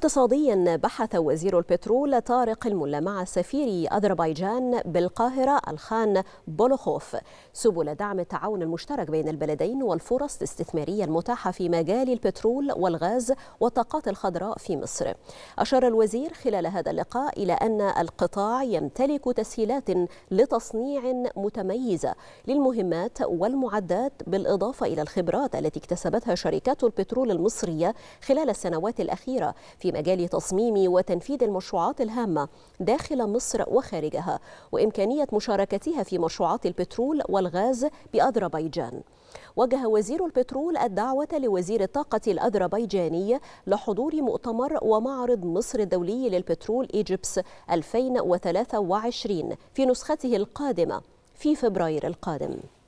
اقتصاديا بحث وزير البترول طارق الملا مع سفير أذربيجان بالقاهرة الخان بولوخوف سبل دعم التعاون المشترك بين البلدين والفرص الاستثمارية المتاحة في مجال البترول والغاز والطاقات الخضراء في مصر أشار الوزير خلال هذا اللقاء إلى أن القطاع يمتلك تسهيلات لتصنيع متميزة للمهمات والمعدات بالإضافة إلى الخبرات التي اكتسبتها شركات البترول المصرية خلال السنوات الأخيرة في في مجال تصميم وتنفيذ المشروعات الهامة داخل مصر وخارجها وإمكانية مشاركتها في مشروعات البترول والغاز بأذربيجان وجه وزير البترول الدعوة لوزير الطاقة الأذربيجاني لحضور مؤتمر ومعرض مصر الدولي للبترول إيجيبس 2023 في نسخته القادمة في فبراير القادم